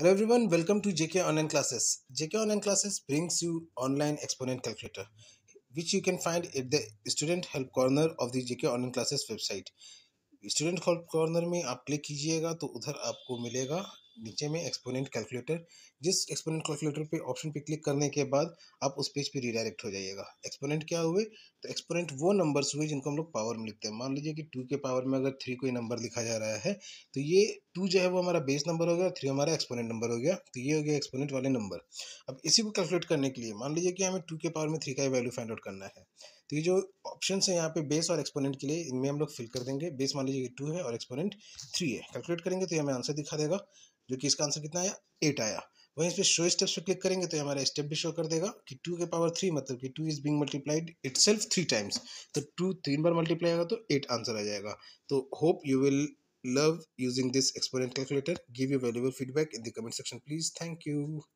Hello everyone, welcome to JK Online Classes. JK Online Classes brings you online exponent calculator, which you can find at the Student Help Corner of the JK Online Classes website. Student help corner में आप click कीजिएगा तो उधर आपको मिलेगा नीचे में exponent calculator जिस एक्सपोनेंट कैलकुलेटर पे ऑप्शन पे क्लिक करने के बाद आप उस पेज पे रिडायरेक्ट हो जाइएगा एक्सपोनेंट क्या हुए तो एक्सपोनेंट वो नंबर्स हुए जिनको हम लोग पावर में लिखते हैं मान लीजिए कि टू के पावर में अगर थ्री कोई नंबर लिखा जा रहा है तो ये टू जो है वो हमारा बेस नंबर हो गया थ्री हमारा एक्सपोनेंट नंबर हो गया तो ये हो गया एक्सपोनेंट वाले नंबर अब इसी को कैलकुलेट करने के लिए मान लीजिए कि हमें टू के पावर में थ्री का वैल्यू फाइंड आउट करना है तो ये जो ऑप्शन है यहाँ पे बेस और एक्सपोनेंट के लिए इनमें हम लोग फिल कर देंगे बेस मान लीजिए कि टू है और एक्सपोनेंट थ्री है कैलकुलेट करेंगे तो ये हमें आंसर दिखा देगा जो कि इसका आंसर कितना आया एट आया वहीं इस शो स्टेप्स पर क्लिक करेंगे तो हमारा स्टेप भी शो कर देगा कि टू के पावर थ्री मतलब कि two is being multiplied itself three times तो टू तीन बार मल्टीप्लाई होगा तो एट आंसर आ जाएगा तो hope you will love using this exponent calculator give you valuable feedback in the comment section please thank you